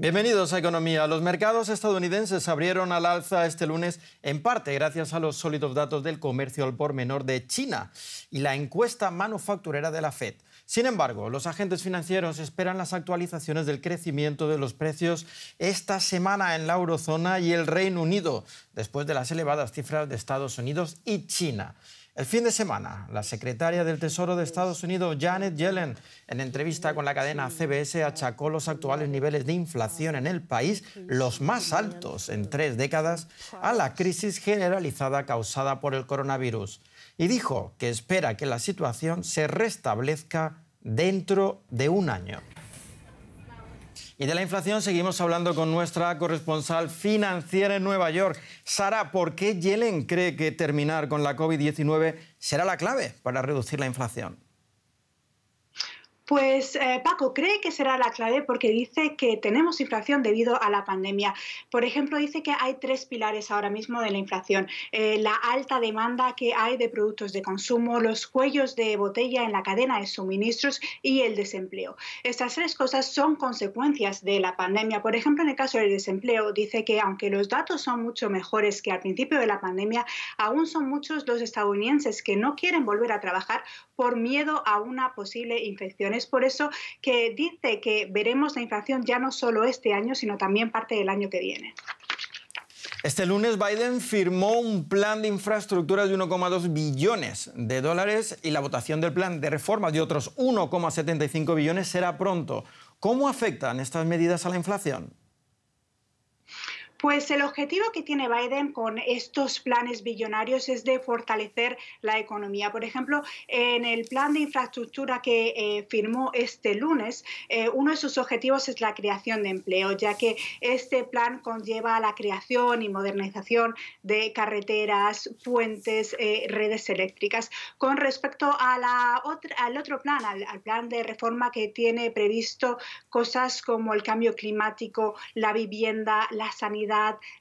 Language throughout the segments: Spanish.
Bienvenidos a Economía. Los mercados estadounidenses abrieron al alza este lunes en parte gracias a los sólidos datos del comercio al por menor de China y la encuesta manufacturera de la Fed. Sin embargo, los agentes financieros esperan las actualizaciones del crecimiento de los precios esta semana en la eurozona y el Reino Unido, después de las elevadas cifras de Estados Unidos y China. El fin de semana, la secretaria del Tesoro de Estados Unidos, Janet Yellen, en entrevista con la cadena CBS, achacó los actuales niveles de inflación en el país, los más altos en tres décadas, a la crisis generalizada causada por el coronavirus. Y dijo que espera que la situación se restablezca dentro de un año. Y de la inflación seguimos hablando con nuestra corresponsal financiera en Nueva York. Sara, ¿por qué Yellen cree que terminar con la COVID-19 será la clave para reducir la inflación? Pues eh, Paco cree que será la clave porque dice que tenemos inflación debido a la pandemia. Por ejemplo, dice que hay tres pilares ahora mismo de la inflación. Eh, la alta demanda que hay de productos de consumo, los cuellos de botella en la cadena de suministros y el desempleo. Estas tres cosas son consecuencias de la pandemia. Por ejemplo, en el caso del desempleo, dice que aunque los datos son mucho mejores que al principio de la pandemia, aún son muchos los estadounidenses que no quieren volver a trabajar por miedo a una posible infección. Es por eso que dice que veremos la inflación ya no solo este año, sino también parte del año que viene. Este lunes Biden firmó un plan de infraestructuras de 1,2 billones de dólares y la votación del plan de reformas de otros 1,75 billones será pronto. ¿Cómo afectan estas medidas a la inflación? Pues el objetivo que tiene Biden con estos planes billonarios es de fortalecer la economía. Por ejemplo, en el plan de infraestructura que eh, firmó este lunes, eh, uno de sus objetivos es la creación de empleo, ya que este plan conlleva la creación y modernización de carreteras, puentes, eh, redes eléctricas. Con respecto a la al otro plan, al plan de reforma que tiene previsto cosas como el cambio climático, la vivienda, la sanidad,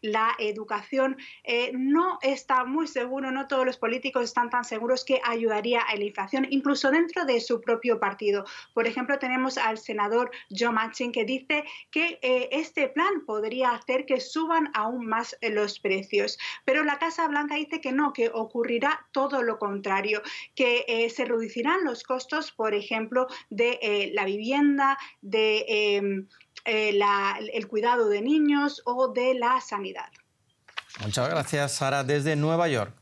la educación. Eh, no está muy seguro, no todos los políticos están tan seguros que ayudaría a la inflación, incluso dentro de su propio partido. Por ejemplo, tenemos al senador Joe Manchin que dice que eh, este plan podría hacer que suban aún más eh, los precios. Pero la Casa Blanca dice que no, que ocurrirá todo lo contrario, que se reducirán los costos, por ejemplo, de la vivienda, de em, eh, el cuidado de niños o de la sanidad. Muchas gracias, Sara, desde Nueva York.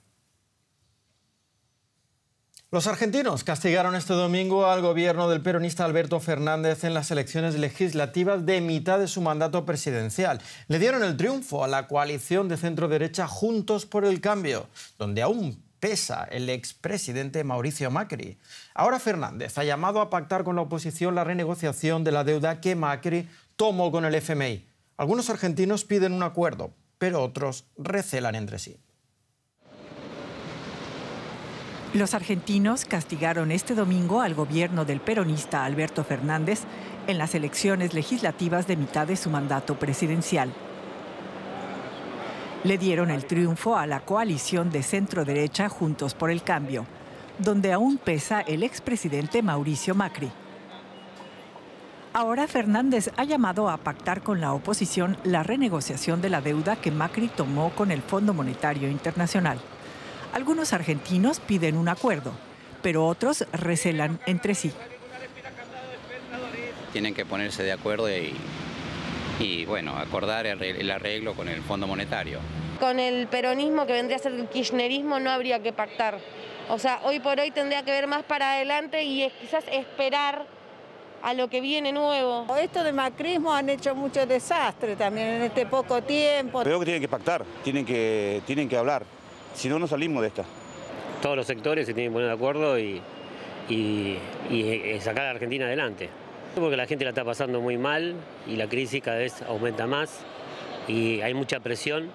Los argentinos castigaron este domingo al gobierno del peronista Alberto Fernández en las elecciones legislativas de mitad de su mandato presidencial. Le dieron el triunfo a la coalición de centro derecha Juntos por el Cambio, donde aún pesa el expresidente Mauricio Macri. Ahora Fernández ha llamado a pactar con la oposición la renegociación de la deuda que Macri tomo con el FMI. Algunos argentinos piden un acuerdo, pero otros recelan entre sí. Los argentinos castigaron este domingo al gobierno del peronista Alberto Fernández en las elecciones legislativas de mitad de su mandato presidencial. Le dieron el triunfo a la coalición de centro-derecha Juntos por el Cambio, donde aún pesa el expresidente Mauricio Macri. Ahora Fernández ha llamado a pactar con la oposición la renegociación de la deuda que Macri tomó con el Fondo Monetario Internacional. Algunos argentinos piden un acuerdo, pero otros recelan entre sí. Tienen que ponerse de acuerdo y, bueno, acordar el arreglo con el Fondo Monetario. Con el peronismo que vendría a ser el kirchnerismo no habría que pactar. O sea, hoy por hoy tendría que ver más para adelante y es, quizás esperar a lo que viene nuevo. Esto de macrismo han hecho mucho desastre también en este poco tiempo. Creo que tienen que pactar, tienen que, tienen que hablar, si no, no salimos de esta. Todos los sectores se tienen que poner de acuerdo y, y eh, sacar a Argentina adelante. Porque la gente la está pasando muy mal y la crisis cada vez aumenta más y hay mucha presión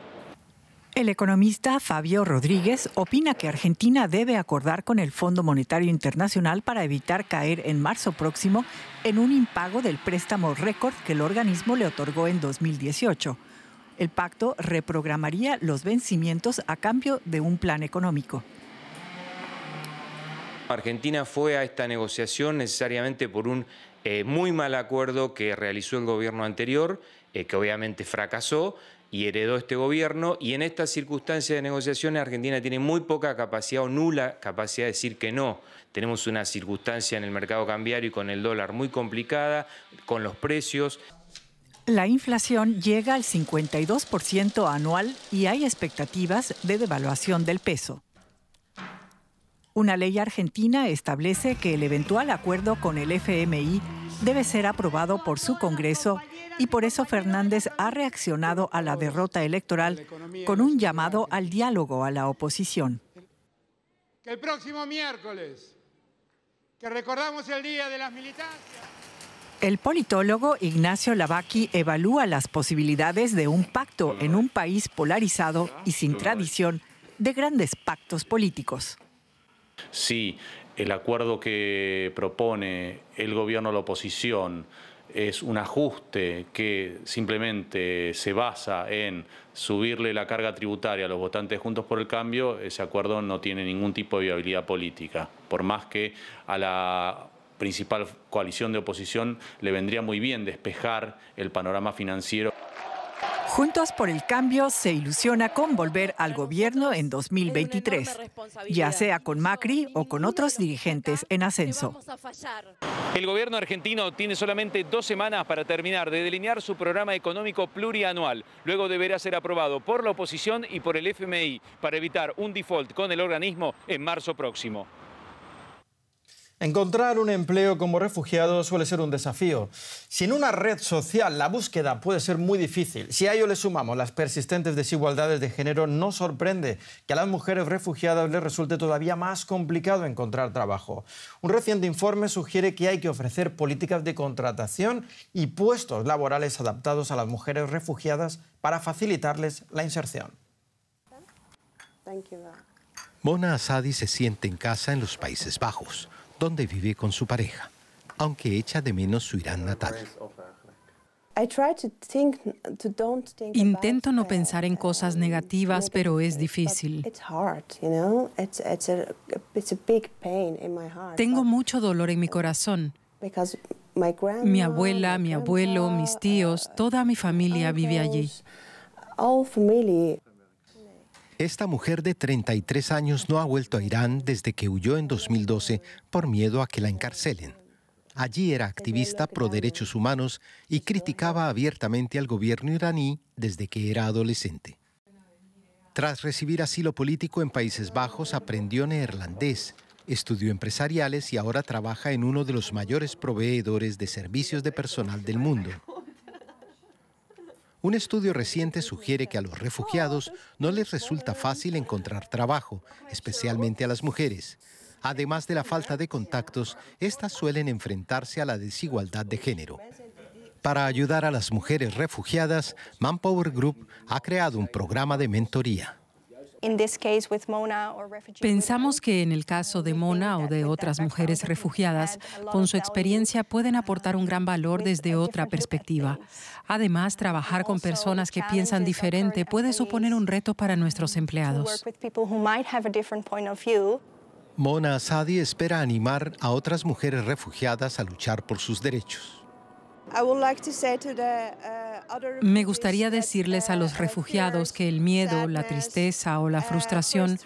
el economista Fabio Rodríguez opina que Argentina debe acordar con el Fondo Monetario Internacional para evitar caer en marzo próximo en un impago del préstamo récord que el organismo le otorgó en 2018. El pacto reprogramaría los vencimientos a cambio de un plan económico. Argentina fue a esta negociación necesariamente por un eh, muy mal acuerdo que realizó el gobierno anterior, eh, que obviamente fracasó, y heredó este gobierno y en estas circunstancias de negociaciones Argentina tiene muy poca capacidad o nula capacidad de decir que no. Tenemos una circunstancia en el mercado cambiario y con el dólar muy complicada, con los precios. La inflación llega al 52% anual y hay expectativas de devaluación del peso. Una ley argentina establece que el eventual acuerdo con el FMI debe ser aprobado por su Congreso y por eso Fernández ha reaccionado a la derrota electoral con un llamado al diálogo a la oposición. el próximo miércoles, que recordamos el Día de las Militancias. El politólogo Ignacio Lavacchi evalúa las posibilidades de un pacto en un país polarizado y sin tradición de grandes pactos políticos. sí, el acuerdo que propone el gobierno a la oposición es un ajuste que simplemente se basa en subirle la carga tributaria a los votantes juntos por el cambio, ese acuerdo no tiene ningún tipo de viabilidad política, por más que a la principal coalición de oposición le vendría muy bien despejar el panorama financiero. Juntos por el Cambio se ilusiona con volver al gobierno en 2023, ya sea con Macri o con otros dirigentes en ascenso. El gobierno argentino tiene solamente dos semanas para terminar de delinear su programa económico plurianual. Luego deberá ser aprobado por la oposición y por el FMI para evitar un default con el organismo en marzo próximo. Encontrar un empleo como refugiado suele ser un desafío. Sin una red social, la búsqueda puede ser muy difícil. Si a ello le sumamos las persistentes desigualdades de género, no sorprende que a las mujeres refugiadas les resulte todavía más complicado encontrar trabajo. Un reciente informe sugiere que hay que ofrecer políticas de contratación y puestos laborales adaptados a las mujeres refugiadas para facilitarles la inserción. Mona Asadi se siente en casa en los Países Bajos donde vive con su pareja, aunque echa de menos su Irán natal. Intento no pensar en cosas um, negativas, pero es difícil. Tengo mucho dolor en mi corazón. Mi abuela, mi abuelo, mis tíos, uh, toda mi familia vive allí. Esta mujer de 33 años no ha vuelto a Irán desde que huyó en 2012 por miedo a que la encarcelen. Allí era activista pro derechos humanos y criticaba abiertamente al gobierno iraní desde que era adolescente. Tras recibir asilo político en Países Bajos, aprendió neerlandés, estudió empresariales y ahora trabaja en uno de los mayores proveedores de servicios de personal del mundo. Un estudio reciente sugiere que a los refugiados no les resulta fácil encontrar trabajo, especialmente a las mujeres. Además de la falta de contactos, estas suelen enfrentarse a la desigualdad de género. Para ayudar a las mujeres refugiadas, Manpower Group ha creado un programa de mentoría. Pensamos que en el caso de Mona o de otras mujeres refugiadas, con su experiencia pueden um, aportar un gran valor desde otra perspectiva. Además, trabajar con personas que piensan diferente puede suponer un reto para nuestros empleados. Mona Asadi espera animar a otras mujeres refugiadas a luchar por sus derechos. Uh, Me gustaría decirles a uh, los refugiados que el miedo, la tristeza o la uh, frustración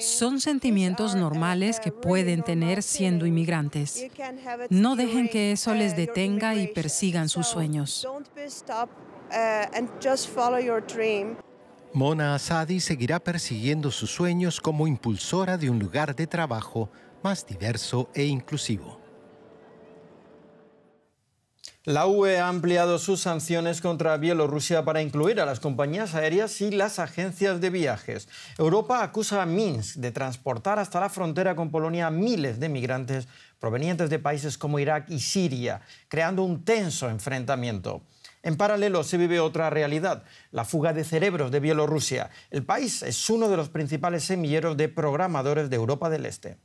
son sentimientos normales que pueden tener siendo inmigrantes. No dejen que eso les detenga y persigan sus sueños. Mona Asadi seguirá persiguiendo sus sueños como impulsora de un lugar de trabajo más diverso e inclusivo. La UE ha ampliado sus sanciones contra Bielorrusia para incluir a las compañías aéreas y las agencias de viajes. Europa acusa a Minsk de transportar hasta la frontera con Polonia miles de migrantes provenientes de países como Irak y Siria, creando un tenso enfrentamiento. En paralelo se vive otra realidad, la fuga de cerebros de Bielorrusia. El país es uno de los principales semilleros de programadores de Europa del Este.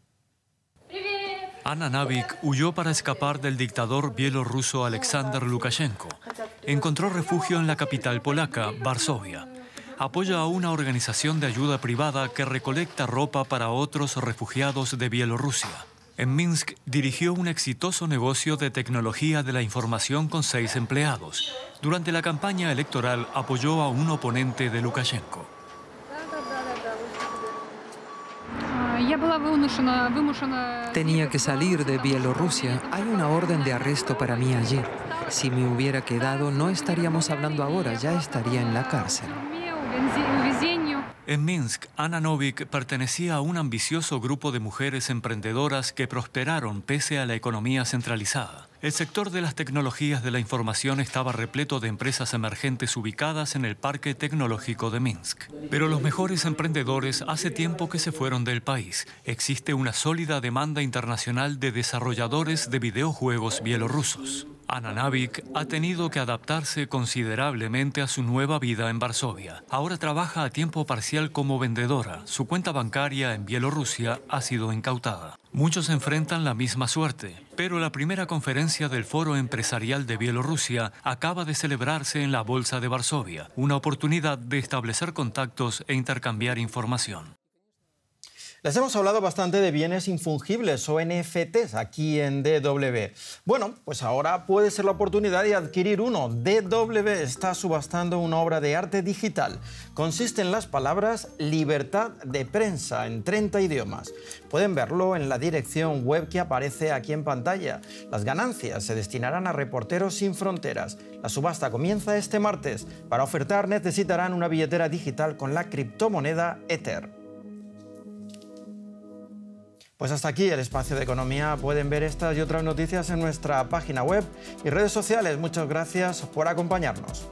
Navik huyó para escapar del dictador bielorruso Alexander Lukashenko. Encontró refugio en la capital polaca, Varsovia. Apoya a una organización de ayuda privada que recolecta ropa para otros refugiados de Bielorrusia. En Minsk dirigió un exitoso negocio de tecnología de la información con seis empleados. Durante la campaña electoral apoyó a un oponente de Lukashenko. Tenía que salir de Bielorrusia. Hay una orden de arresto para mí allí. Si me hubiera quedado, no estaríamos hablando ahora, ya estaría en la cárcel. En Minsk, Anna Novik pertenecía a un ambicioso grupo de mujeres emprendedoras que prosperaron pese a la economía centralizada. El sector de las tecnologías de la información estaba repleto de empresas emergentes ubicadas en el Parque Tecnológico de Minsk. Pero los mejores emprendedores hace tiempo que se fueron del país. Existe una sólida demanda internacional de desarrolladores de videojuegos bielorrusos. Ananavik ha tenido que adaptarse considerablemente a su nueva vida en Varsovia. Ahora trabaja a tiempo parcial como vendedora. Su cuenta bancaria en Bielorrusia ha sido incautada. Muchos enfrentan la misma suerte, pero la primera conferencia del Foro Empresarial de Bielorrusia acaba de celebrarse en la Bolsa de Varsovia, una oportunidad de establecer contactos e intercambiar información. Les hemos hablado bastante de bienes infungibles o NFTs aquí en DW. Bueno, pues ahora puede ser la oportunidad de adquirir uno. DW está subastando una obra de arte digital. Consiste en las palabras libertad de prensa en 30 idiomas. Pueden verlo en la dirección web que aparece aquí en pantalla. Las ganancias se destinarán a Reporteros sin Fronteras. La subasta comienza este martes. Para ofertar necesitarán una billetera digital con la criptomoneda Ether. Pues hasta aquí el espacio de economía. Pueden ver estas y otras noticias en nuestra página web y redes sociales. Muchas gracias por acompañarnos.